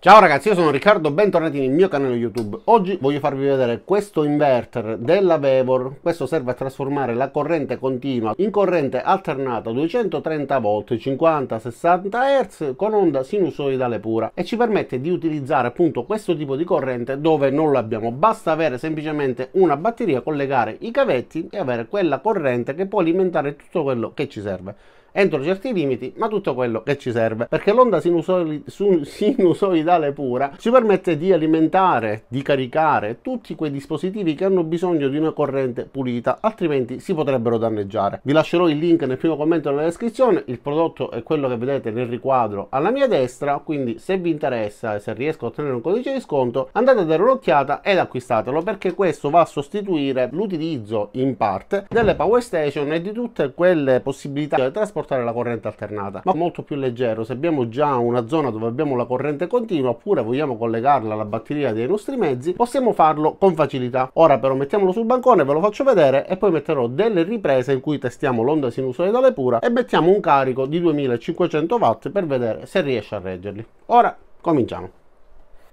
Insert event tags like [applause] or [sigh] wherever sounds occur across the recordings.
Ciao ragazzi, io sono Riccardo, bentornati nel mio canale YouTube. Oggi voglio farvi vedere questo inverter della Vevor. Questo serve a trasformare la corrente continua in corrente alternata 230 V 50-60 Hz con onda sinusoidale pura e ci permette di utilizzare appunto questo tipo di corrente dove non l'abbiamo. Basta avere semplicemente una batteria, collegare i cavetti e avere quella corrente che può alimentare tutto quello che ci serve entro certi limiti, ma tutto quello che ci serve, perché l'onda [laughs] sinusoidale pura ci permette di alimentare, di caricare tutti quei dispositivi che hanno bisogno di una corrente pulita, altrimenti si potrebbero danneggiare. Vi lascerò il link nel primo commento nella descrizione, il prodotto è quello che vedete nel riquadro alla mia destra, quindi se vi interessa e se riesco a ottenere un codice di sconto, andate a dare un'occhiata ed acquistatelo perché questo va a sostituire l'utilizzo in parte delle power station e di tutte quelle possibilità di trasporto portare la corrente alternata ma molto più leggero se abbiamo già una zona dove abbiamo la corrente continua oppure vogliamo collegarla alla batteria dei nostri mezzi possiamo farlo con facilità ora però mettiamolo sul bancone ve lo faccio vedere e poi metterò delle riprese in cui testiamo l'onda sinusoidale pura e mettiamo un carico di 2500 watt per vedere se riesce a reggerli ora cominciamo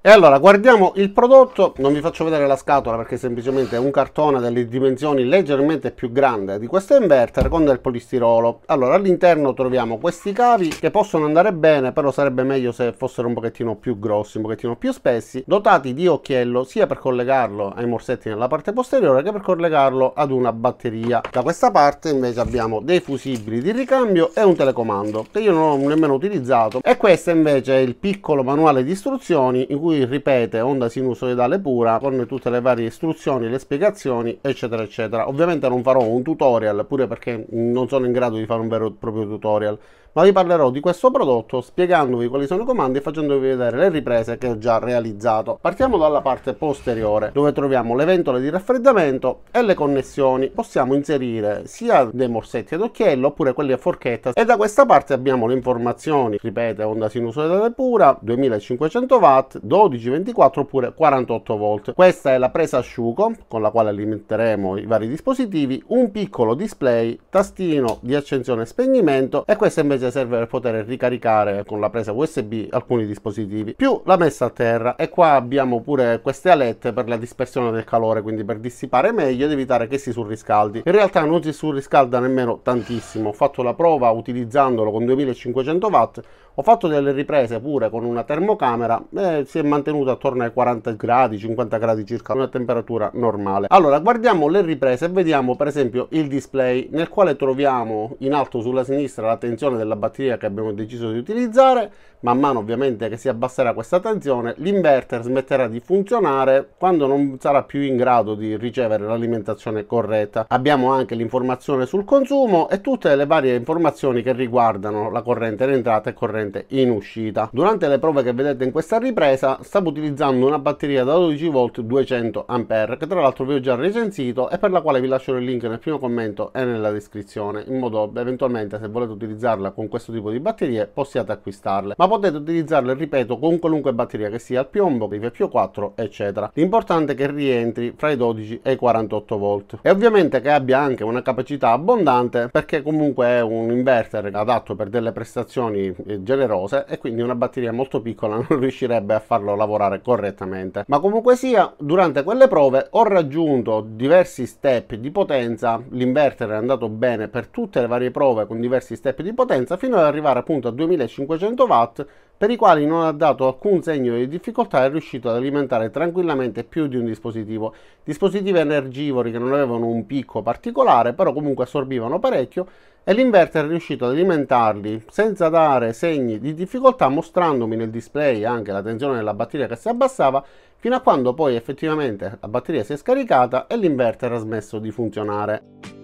e allora guardiamo il prodotto, non vi faccio vedere la scatola perché semplicemente è un cartone delle dimensioni leggermente più grande di questo inverter con del polistirolo. Allora all'interno troviamo questi cavi che possono andare bene però sarebbe meglio se fossero un pochettino più grossi, un pochettino più spessi, dotati di occhiello sia per collegarlo ai morsetti nella parte posteriore che per collegarlo ad una batteria. Da questa parte invece abbiamo dei fusibili di ricambio e un telecomando che io non ho nemmeno utilizzato e questo invece è il piccolo manuale di istruzioni in cui lui ripete onda sinusoidale pura con tutte le varie istruzioni, le spiegazioni, eccetera, eccetera. Ovviamente non farò un tutorial, pure perché non sono in grado di fare un vero e proprio tutorial ma vi parlerò di questo prodotto spiegandovi quali sono i comandi e facendovi vedere le riprese che ho già realizzato. Partiamo dalla parte posteriore dove troviamo le ventole di raffreddamento e le connessioni. Possiamo inserire sia dei morsetti ad occhiello oppure quelli a forchetta e da questa parte abbiamo le informazioni, ripete onda sinusoidale pura, 2500 watt, 12, 24 oppure 48 volt. Questa è la presa asciugo con la quale alimenteremo i vari dispositivi, un piccolo display, tastino di accensione e spegnimento e questa invece potenza serve per poter ricaricare con la presa USB alcuni dispositivi, più la messa a terra e qua abbiamo pure queste alette per la dispersione del calore, quindi per dissipare meglio ed evitare che si surriscaldi. In realtà non si surriscalda nemmeno tantissimo, ho fatto la prova utilizzandolo con 2500 watt, ho fatto delle riprese pure con una termocamera e si è mantenuto attorno ai 40 gradi, 50 gradi circa, una temperatura normale. Allora guardiamo le riprese e vediamo per esempio il display nel quale troviamo in alto sulla sinistra la tensione della della batteria che abbiamo deciso di utilizzare, man mano ovviamente che si abbasserà questa tensione, l'inverter smetterà di funzionare quando non sarà più in grado di ricevere l'alimentazione corretta. Abbiamo anche l'informazione sul consumo e tutte le varie informazioni che riguardano la corrente in entrata e corrente in uscita. Durante le prove che vedete in questa ripresa stavo utilizzando una batteria da 12 volt 200A che tra l'altro vi ho già recensito e per la quale vi lascio il link nel primo commento e nella descrizione in modo eventualmente se volete utilizzarla con questo tipo di batterie possiate acquistarle, ma potete utilizzarle, ripeto, con qualunque batteria che sia al piombo, pio 4 eccetera. L'importante è che rientri fra i 12 e i 48 volt e ovviamente che abbia anche una capacità abbondante perché comunque è un inverter adatto per delle prestazioni eh, generose e quindi una batteria molto piccola [laughs] non riuscirebbe a farlo lavorare correttamente. Ma comunque sia, durante quelle prove ho raggiunto diversi step di potenza, l'inverter è andato bene per tutte le varie prove con diversi step di potenza potenza fino ad arrivare appunto a 2500 watt per i quali non ha dato alcun segno di difficoltà è riuscito ad alimentare tranquillamente più di un dispositivo. Dispositivi energivori che non avevano un picco particolare, però comunque assorbivano parecchio e l'inverter è riuscito ad alimentarli senza dare segni di difficoltà, mostrandomi nel display anche la tensione della batteria che si abbassava, fino a quando poi effettivamente la batteria si è scaricata e l'inverter ha smesso di funzionare.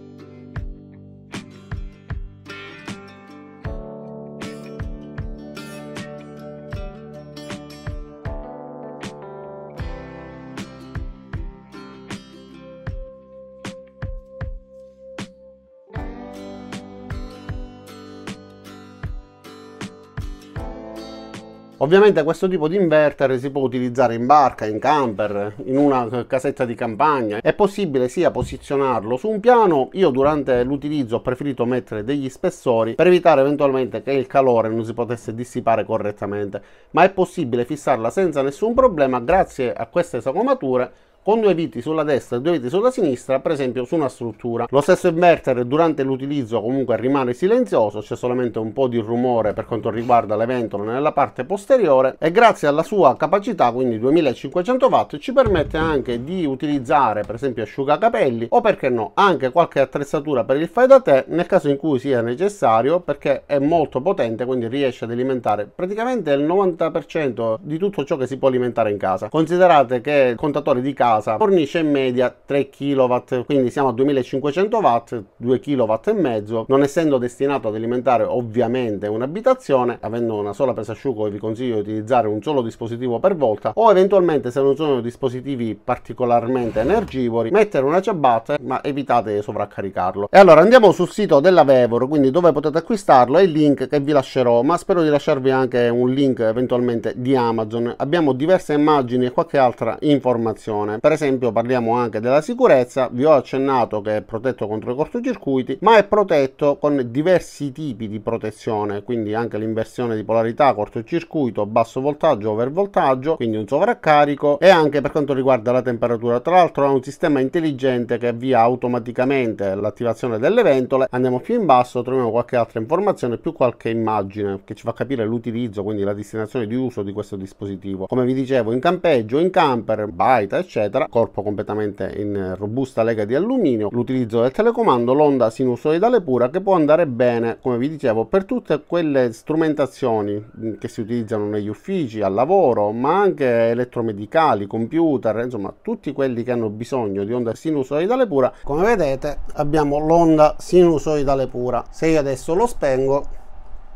Ovviamente questo tipo di inverter si può utilizzare in barca, in camper, in una eh, casetta di campagna. È possibile sia posizionarlo su un piano, io durante l'utilizzo ho preferito mettere degli spessori per evitare eventualmente che il calore non si potesse dissipare correttamente, ma è possibile fissarla senza nessun problema grazie a queste sagomature con due viti sulla destra e due viti sulla sinistra, per esempio su una struttura. Lo stesso inverter durante l'utilizzo comunque rimane silenzioso, c'è solamente un po' di rumore per quanto riguarda le ventole nella parte posteriore e grazie alla sua capacità, quindi 2500 watt, ci permette anche di utilizzare per esempio asciugacapelli o perché no anche qualche attrezzatura per il fai da te nel caso in cui sia necessario perché è molto potente quindi riesce ad alimentare praticamente il 90% di tutto ciò che si può alimentare in casa. Considerate che il contatore di casa casa, fornisce in media 3 kW, quindi siamo a 2500 watt, 2 kW e mezzo, non essendo destinato ad alimentare ovviamente un'abitazione, avendo una sola presa asciugo vi consiglio di utilizzare un solo dispositivo per volta o eventualmente se non sono dispositivi particolarmente energivori, mettere una ciabatta, ma evitate di sovraccaricarlo. E allora andiamo sul sito della Vevor, quindi dove potete acquistarlo è il link che vi lascerò, ma spero di lasciarvi anche un link eventualmente di Amazon. Abbiamo diverse immagini e qualche altra informazione. Per esempio parliamo anche della sicurezza, vi ho accennato che è protetto contro i cortocircuiti, ma è protetto con diversi tipi di protezione, quindi anche l'inversione di polarità, cortocircuito, basso voltaggio, overvoltaggio, quindi un sovraccarico e anche per quanto riguarda la temperatura. Tra l'altro è un sistema intelligente che avvia automaticamente l'attivazione delle ventole. Andiamo più in basso, troviamo qualche altra informazione più qualche immagine che ci fa capire l'utilizzo, quindi la destinazione di uso di questo dispositivo. Come vi dicevo, in campeggio, in camper, baita, eccetera eccetera, corpo completamente in robusta lega di alluminio, l'utilizzo del telecomando, l'onda sinusoidale pura che può andare bene, come vi dicevo, per tutte quelle strumentazioni mm, che si utilizzano negli uffici, al lavoro, ma anche elettromedicali, computer, insomma tutti quelli che hanno bisogno di onda sinusoidale pura. Come vedete abbiamo l'onda sinusoidale pura. Se io adesso lo spengo,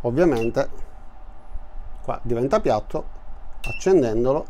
ovviamente qua diventa piatto, accendendolo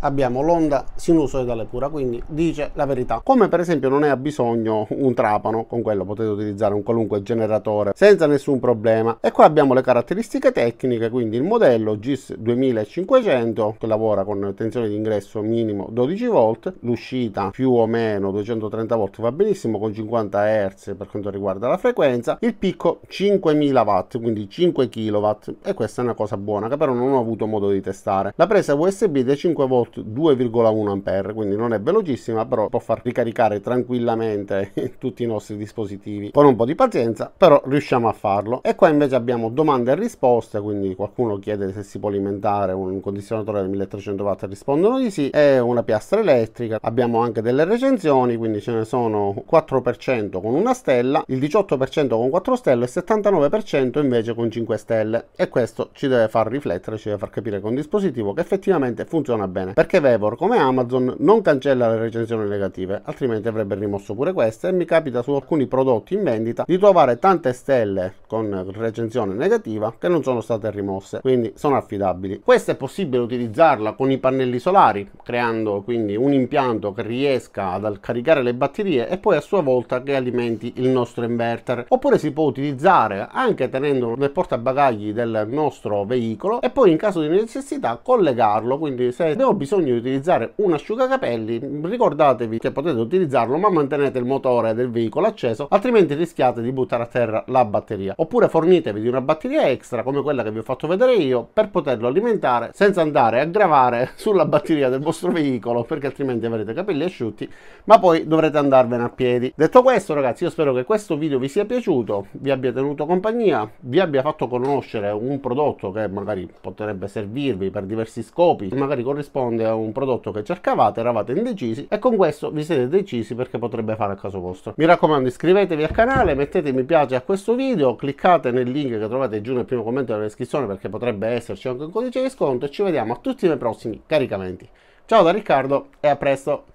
abbiamo l'onda sinusoidale pura, quindi dice la verità. Come per esempio non ne ha bisogno un trapano, con quello potete utilizzare un qualunque generatore senza nessun problema. E qua abbiamo le caratteristiche tecniche, quindi il modello GIS 2500 che lavora con tensione di ingresso minimo 12 volt, l'uscita più o meno 230 volt va benissimo con 50 Hz per quanto riguarda la frequenza, il picco 5000 watt, quindi 5 kW e questa è una cosa buona che però non ho avuto modo di testare. La presa USB dei 5 volt volt 2,1 A, quindi non è velocissima, però può far ricaricare tranquillamente [laughs] tutti i nostri dispositivi. Con un po' di pazienza, però riusciamo a farlo. E qua invece abbiamo domande e risposte, quindi qualcuno chiede se si può alimentare un condizionatore da 1300 watt, rispondono di sì, e una piastra elettrica. Abbiamo anche delle recensioni, quindi ce ne sono 4% con una stella, il 18% con 4 stelle e il 79% invece con 5 stelle. E questo ci deve far riflettere, ci deve far capire con dispositivo che effettivamente funziona bene perché Vevor come Amazon non cancella le recensioni negative, altrimenti avrebbe rimosso pure queste e mi capita su alcuni prodotti in vendita di trovare tante stelle con recensione negativa che non sono state rimosse, quindi sono affidabili. Questa è possibile utilizzarla con i pannelli solari, creando quindi un impianto che riesca ad caricare le batterie e poi a sua volta che alimenti il nostro inverter. Oppure si può utilizzare anche tenendo nel portabagagli del nostro veicolo e poi in caso di necessità collegarlo, quindi se abbiamo bisogno bisogno di utilizzare un asciugacapelli, ricordatevi che potete utilizzarlo ma mantenete il motore del veicolo acceso, altrimenti rischiate di buttare a terra la batteria. Oppure fornitevi di una batteria extra come quella che vi ho fatto vedere io per poterlo alimentare senza andare a gravare [laughs] sulla batteria del vostro veicolo perché altrimenti avrete capelli asciutti ma poi dovrete andarvene a piedi. Detto questo ragazzi io spero che questo video vi sia piaciuto, vi abbia tenuto compagnia, vi abbia fatto conoscere un prodotto che magari potrebbe servirvi per diversi scopi, magari corrisponde corrisponde a un prodotto che cercavate, eravate indecisi e con questo vi siete decisi perché potrebbe fare a caso vostro. Mi raccomando iscrivetevi al canale, mettete mi piace a questo video, cliccate nel link che trovate giù nel primo commento della descrizione perché potrebbe esserci anche un codice di sconto e ci vediamo a tutti i miei prossimi caricamenti. Ciao da Riccardo e a presto!